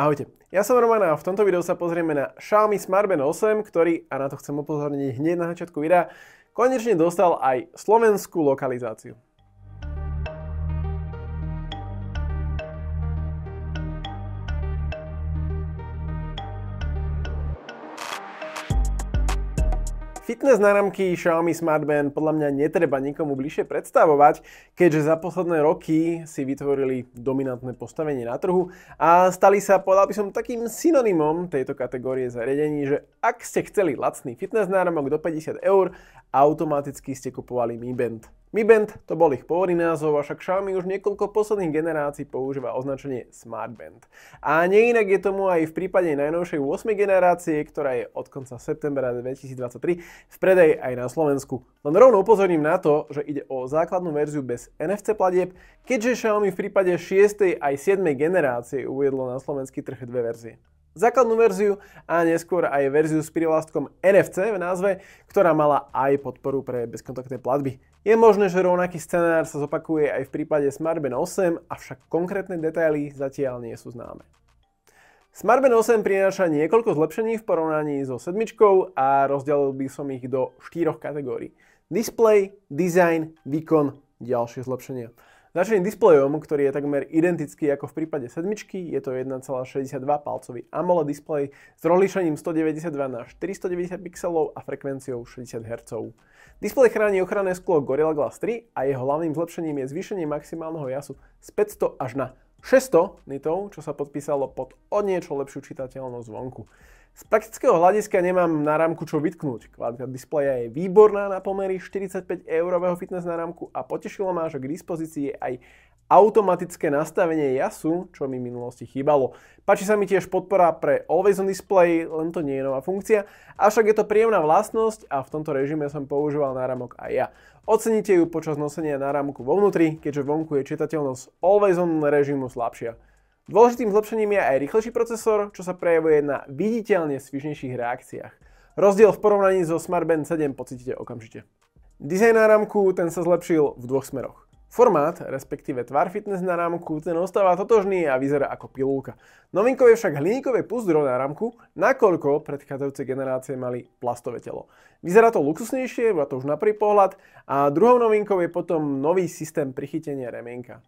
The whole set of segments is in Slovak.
Ahojte, ja som Roman a v tomto videu sa pozrieme na Xiaomi Smart Band 8, ktorý, a na to chcem upozorniť hneď na začiatku videa, konečne dostal aj slovenskú lokalizáciu. Fitness náramky Xiaomi Smart Band podľa mňa netreba nikomu bližšie predstavovať, keďže za posledné roky si vytvorili dominantné postavenie na trhu a stali sa, povedal by som, takým synonymom tejto kategórie zariadení, že ak ste chceli lacný fitness náramok do 50 eur automaticky ste kupovali Mi Band. Mi Band to bol ich pôvodný názov, avšak Xiaomi už niekoľko posledných generácií používa označenie Smart Band. A neinak je tomu aj v prípade najnovšej 8. generácie, ktorá je od konca septembra 2023 v predaj aj na Slovensku. Len rovno upozorním na to, že ide o základnú verziu bez NFC platieb, keďže Xiaomi v prípade 6. aj 7. generácie uviedlo na slovenský trh dve verzie základnú verziu a neskôr aj verziu s privlastkom NFC v názve, ktorá mala aj podporu pre bezkontaktné platby. Je možné, že rovnaký scenár sa zopakuje aj v prípade SmartBand 8, avšak konkrétne detaily zatiaľ nie sú známe. SmartBand 8 prináša niekoľko zlepšení v porovnaní so sedmičkou a rozdelil by som ich do štyroch kategórií. Display, design, výkon, ďalšie zlepšenia. Začnem displejom, ktorý je takmer identický ako v prípade sedmičky, je to 1,62 palcový AMOLED displej s rozlíšením 192 na 490 pixelov a frekvenciou 60 Hz. Displej chráni ochranné sklo Gorilla Glass 3 a jeho hlavným zlepšením je zvýšenie maximálneho jasu z 500 až na 600 nitov, čo sa podpísalo pod o niečo lepšiu čitateľnosť zvonku. Z praktického hľadiska nemám na rámku čo vytknúť. Kvalita displeja je výborná na pomery 45 eurového fitness na rámku a potešilo ma, že k dispozícii je aj automatické nastavenie jasu, čo mi v minulosti chýbalo. Páči sa mi tiež podpora pre Always on Display, len to nie je nová funkcia, avšak je to príjemná vlastnosť a v tomto režime som používal náramok aj ja. Oceníte ju počas nosenia náramku vo vnútri, keďže vonku je čitateľnosť Always on režimu slabšia. Dôležitým zlepšením je aj rýchlejší procesor, čo sa prejavuje na viditeľne svižnejších reakciách. Rozdiel v porovnaní so SmartBand 7 pocítite okamžite. Dizajn na rámku ten sa zlepšil v dvoch smeroch. Formát, respektíve tvar fitness na rámku, ten ostáva totožný a vyzerá ako pilulka. Novinkou je však hliníkové púzdro na rámku, nakoľko predchádzajúce generácie mali plastové telo. Vyzerá to luxusnejšie, bola to už na prvý pohľad, a druhou novinkou je potom nový systém prichytenia remienka.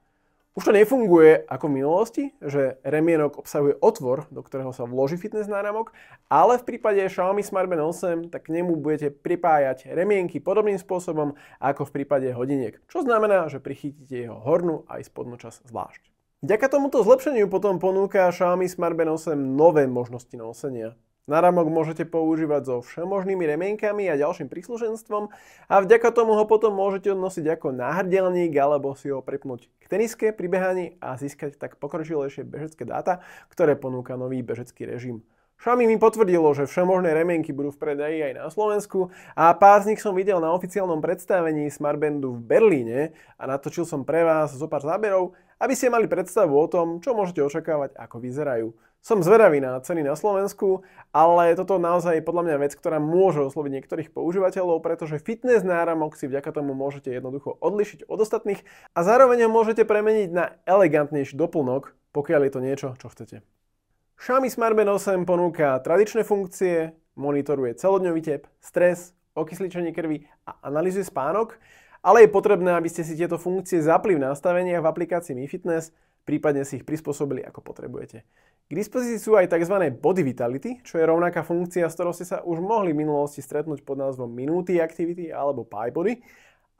Už to nefunguje ako v minulosti, že remienok obsahuje otvor, do ktorého sa vloží fitness náramok, ale v prípade Xiaomi Smart Band 8 tak k nemu budete pripájať remienky podobným spôsobom ako v prípade hodiniek, čo znamená, že prichytíte jeho hornú aj spodnú časť zvlášť. Ďaka tomuto zlepšeniu potom ponúka Xiaomi Smart Band 8 nové možnosti nosenia. Náramok môžete používať so všemožnými remienkami a ďalším príslušenstvom a vďaka tomu ho potom môžete nosiť ako náhrdelník alebo si ho prepnúť k teniske pri behaní a získať tak pokročilejšie bežecké dáta, ktoré ponúka nový bežecký režim. Xiaomi mi potvrdilo, že všemožné remienky budú v predaji aj na Slovensku a pár z nich som videl na oficiálnom predstavení Smartbandu v Berlíne a natočil som pre vás zo pár záberov, aby ste mali predstavu o tom, čo môžete očakávať, ako vyzerajú. Som zvedavý na ceny na Slovensku, ale toto naozaj je podľa mňa vec, ktorá môže osloviť niektorých používateľov, pretože fitness náramok si vďaka tomu môžete jednoducho odlišiť od ostatných a zároveň ho môžete premeniť na elegantnejší doplnok, pokiaľ je to niečo, čo chcete. Xiaomi Smart Band 8 ponúka tradičné funkcie, monitoruje celodňový tep, stres, okysličenie krvi a analýzuje spánok, ale je potrebné, aby ste si tieto funkcie zapli v nastaveniach v aplikácii Mi Fitness, prípadne si ich prispôsobili ako potrebujete. K dispozícii sú aj tzv. Body Vitality, čo je rovnaká funkcia, s ktorou ste sa už mohli v minulosti stretnúť pod názvom Minuty Activity alebo Pie Body,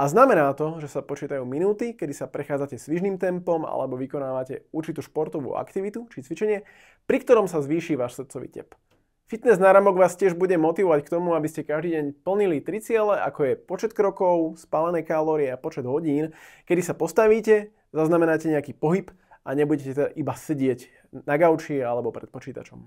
a znamená to, že sa počítajú minúty, kedy sa prechádzate svižným tempom alebo vykonávate určitú športovú aktivitu či cvičenie, pri ktorom sa zvýši váš srdcový tep. Fitness náramok vás tiež bude motivovať k tomu, aby ste každý deň plnili tri ciele, ako je počet krokov, spálené kalórie a počet hodín, kedy sa postavíte, zaznamenáte nejaký pohyb a nebudete teda iba sedieť na gauči alebo pred počítačom.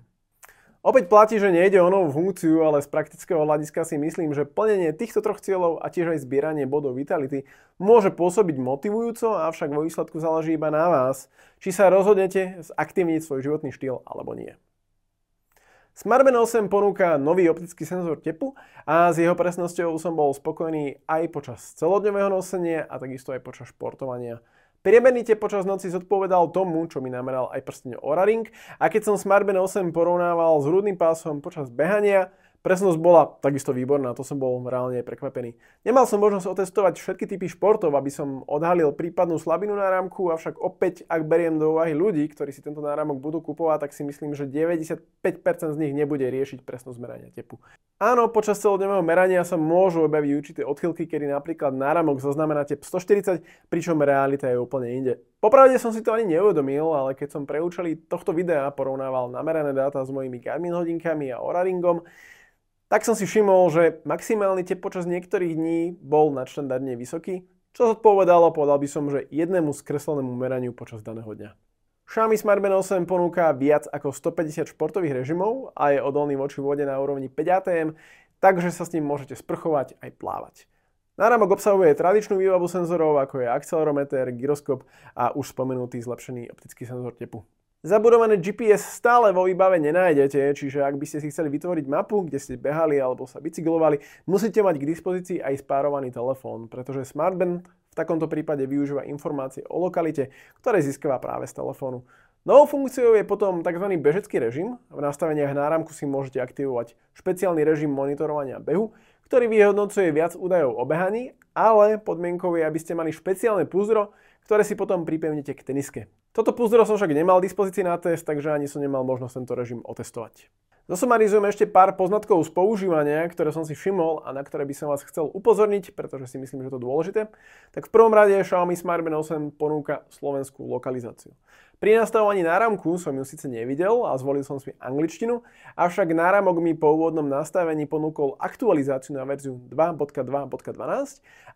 Opäť platí, že nejde o novú funkciu, ale z praktického hľadiska si myslím, že plnenie týchto troch cieľov a tiež aj zbieranie bodov Vitality môže pôsobiť motivujúco, avšak vo výsledku záleží iba na vás, či sa rozhodnete zaktivniť svoj životný štýl alebo nie. Smartman 8 ponúka nový optický senzor tepu a s jeho presnosťou som bol spokojný aj počas celodňového nosenia a takisto aj počas športovania. Priemerný tep počas noci zodpovedal tomu, čo mi nameral aj prsteň Oraring a keď som Smartband 8 porovnával s hrudným pásom počas behania, Presnosť bola takisto výborná, to som bol reálne prekvapený. Nemal som možnosť otestovať všetky typy športov, aby som odhalil prípadnú slabinu náramku, avšak opäť, ak beriem do úvahy ľudí, ktorí si tento náramok budú kupovať, tak si myslím, že 95% z nich nebude riešiť presnosť merania tepu. Áno, počas celodňového merania sa môžu objaviť určité odchylky, kedy napríklad náramok zaznamená tep 140, pričom realita je úplne inde. Popravde som si to ani neuvedomil, ale keď som pre účely tohto videa porovnával namerané dáta s mojimi Garmin hodinkami a Oraringom, tak som si všimol, že maximálny tep počas niektorých dní bol nadštandardne vysoký, čo zodpovedalo, povedal by som, že jednému skreslenému meraniu počas daného dňa. Xiaomi Smart Band 8 ponúka viac ako 150 športových režimov a je odolný voči vode na úrovni 5 ATM, takže sa s ním môžete sprchovať aj plávať. Náramok obsahuje tradičnú výbavu senzorov, ako je akcelerometer, gyroskop a už spomenutý zlepšený optický senzor tepu. Zabudované GPS stále vo výbave nenájdete, čiže ak by ste si chceli vytvoriť mapu, kde ste behali alebo sa bicyklovali, musíte mať k dispozícii aj spárovaný telefón, pretože smartband v takomto prípade využíva informácie o lokalite, ktoré získava práve z telefónu. Novou funkciou je potom tzv. bežecký režim. V nastaveniach náramku si môžete aktivovať špeciálny režim monitorovania behu, ktorý vyhodnocuje viac údajov o behaní, ale podmienkou je, aby ste mali špeciálne púzdro, ktoré si potom pripevnete k teniske. Toto púzdro som však nemal dispozícii na test, takže ani som nemal možnosť tento režim otestovať. Zosumarizujem ešte pár poznatkov z používania, ktoré som si všimol a na ktoré by som vás chcel upozorniť, pretože si myslím, že to je dôležité. Tak v prvom rade Xiaomi Smart Band 8 ponúka slovenskú lokalizáciu. Pri nastavovaní náramku som ju síce nevidel a zvolil som si angličtinu, avšak náramok mi po úvodnom nastavení ponúkol aktualizáciu na verziu 2.2.12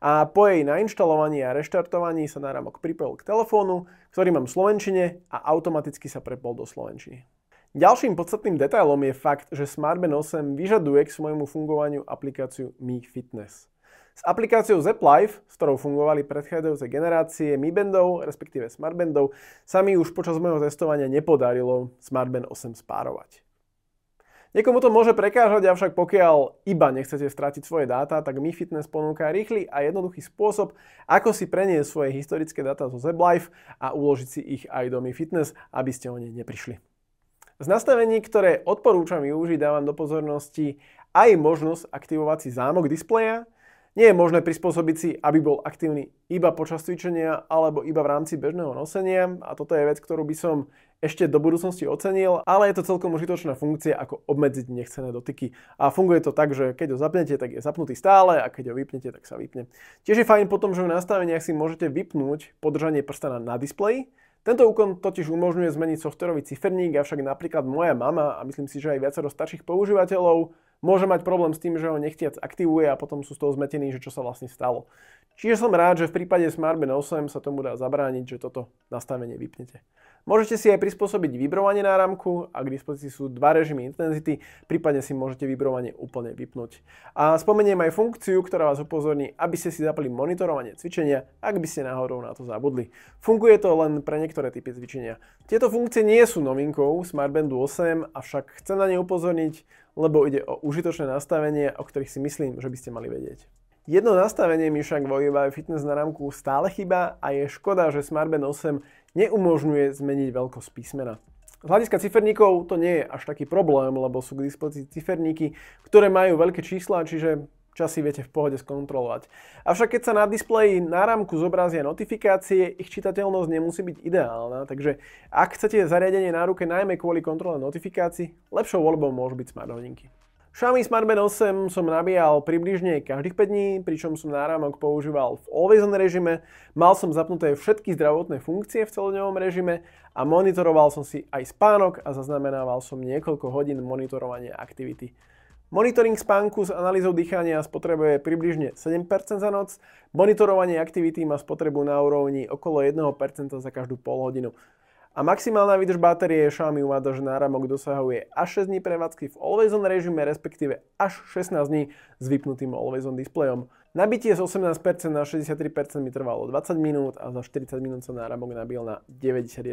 a po jej nainštalovaní a reštartovaní sa náramok pripojil k telefónu, ktorý mám v Slovenčine a automaticky sa prepol do Slovenčiny. Ďalším podstatným detailom je fakt, že SmartBand 8 vyžaduje k svojmu fungovaniu aplikáciu Mi Fitness. S aplikáciou Zep Life, s ktorou fungovali predchádzajúce generácie Mi Bandov, respektíve Smartbandov, sa mi už počas môjho testovania nepodarilo Smartband 8 spárovať. Niekomu to môže prekážať, avšak pokiaľ iba nechcete stratiť svoje dáta, tak Mi Fitness ponúka rýchly a jednoduchý spôsob, ako si preniesť svoje historické dáta zo ZebLife a uložiť si ich aj do Mi Fitness, aby ste o ne neprišli. Z nastavení, ktoré odporúčam využiť, dávam do pozornosti aj možnosť aktivovať si zámok displeja. Nie je možné prispôsobiť si, aby bol aktívny iba počas cvičenia alebo iba v rámci bežného nosenia a toto je vec, ktorú by som ešte do budúcnosti ocenil, ale je to celkom užitočná funkcia, ako obmedziť nechcené dotyky. A funguje to tak, že keď ho zapnete, tak je zapnutý stále a keď ho vypnete, tak sa vypne. Tiež je fajn potom, že v nastaveniach si môžete vypnúť podržanie prstana na displeji, tento úkon totiž umožňuje zmeniť softverový ciferník, avšak napríklad moja mama a myslím si, že aj viacero starších používateľov môže mať problém s tým, že ho nechtiac aktivuje a potom sú z toho zmetení, že čo sa vlastne stalo. Čiže som rád, že v prípade SmartBand 8 sa tomu dá zabrániť, že toto nastavenie vypnete. Môžete si aj prispôsobiť vibrovanie na rámku a k dispozícii sú dva režimy intenzity, prípadne si môžete vibrovanie úplne vypnúť. A spomeniem aj funkciu, ktorá vás upozorní, aby ste si zapli monitorovanie cvičenia, ak by ste náhodou na to zabudli. Funguje to len pre niektoré typy cvičenia. Tieto funkcie nie sú novinkou SmartBandu 8, avšak chcem na ne upozorniť, lebo ide o užitočné nastavenie, o ktorých si myslím, že by ste mali vedieť. Jedno nastavenie mi však vo Ibavi Fitness na rámku stále chyba a je škoda, že Smartband 8 neumožňuje zmeniť veľkosť písmena. Z hľadiska ciferníkov to nie je až taký problém, lebo sú k dispozícii ciferníky, ktoré majú veľké čísla, čiže časy viete v pohode skontrolovať. Avšak keď sa na displeji na rámku zobrazia notifikácie, ich čitateľnosť nemusí byť ideálna, takže ak chcete zariadenie na ruke najmä kvôli kontrole notifikácií, lepšou voľbou môžu byť smart hodinky. Xiaomi Smart Band 8 som nabíjal približne každých 5 dní, pričom som náramok používal v always on režime, mal som zapnuté všetky zdravotné funkcie v celodňovom režime a monitoroval som si aj spánok a zaznamenával som niekoľko hodín monitorovania aktivity. Monitoring spánku s analýzou dýchania spotrebuje približne 7% za noc, monitorovanie aktivity má spotrebu na úrovni okolo 1% za každú pol hodinu. A maximálna výdrž batérie Xiaomi uvádza, že náramok dosahuje až 6 dní prevádzky v Always On režime, respektíve až 16 dní s vypnutým Always On displejom. Nabitie z 18% na 63% mi trvalo 20 minút a za 40 minút sa náramok nabil na 91%.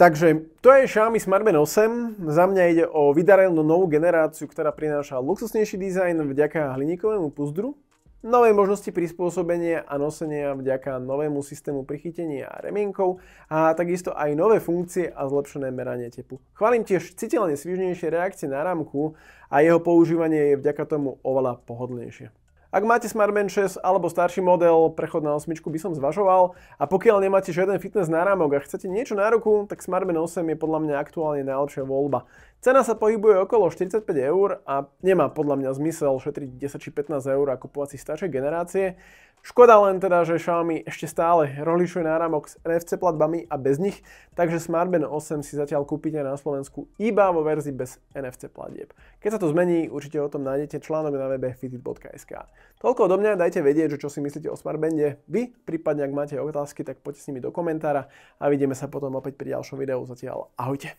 Takže to je Xiaomi Band 8. Za mňa ide o vydarenú novú generáciu, ktorá prináša luxusnejší dizajn vďaka hliníkovému puzdru, nové možnosti prispôsobenia a nosenia vďaka novému systému prichytenia a remienkov a takisto aj nové funkcie a zlepšené meranie tepu. Chválim tiež citeľne svižnejšie reakcie na rámku a jeho používanie je vďaka tomu oveľa pohodlnejšie. Ak máte Smartman 6 alebo starší model, prechod na 8 by som zvažoval a pokiaľ nemáte žiaden fitness náramok a chcete niečo na ruku, tak Smartman 8 je podľa mňa aktuálne najlepšia voľba. Cena sa pohybuje okolo 45 eur a nemá podľa mňa zmysel šetriť 10 či 15 eur a kupovať si staršie generácie. Škoda len teda, že Xiaomi ešte stále rohlišuje náramok s NFC platbami a bez nich, takže Smartband 8 si zatiaľ kúpite na Slovensku iba vo verzii bez NFC platieb. Keď sa to zmení, určite o tom nájdete článok na webe fitit.sk. Toľko do mňa, dajte vedieť, čo si myslíte o Smartbande vy, prípadne ak máte otázky, tak poďte s nimi do komentára a vidíme sa potom opäť pri ďalšom videu. Zatiaľ ahojte.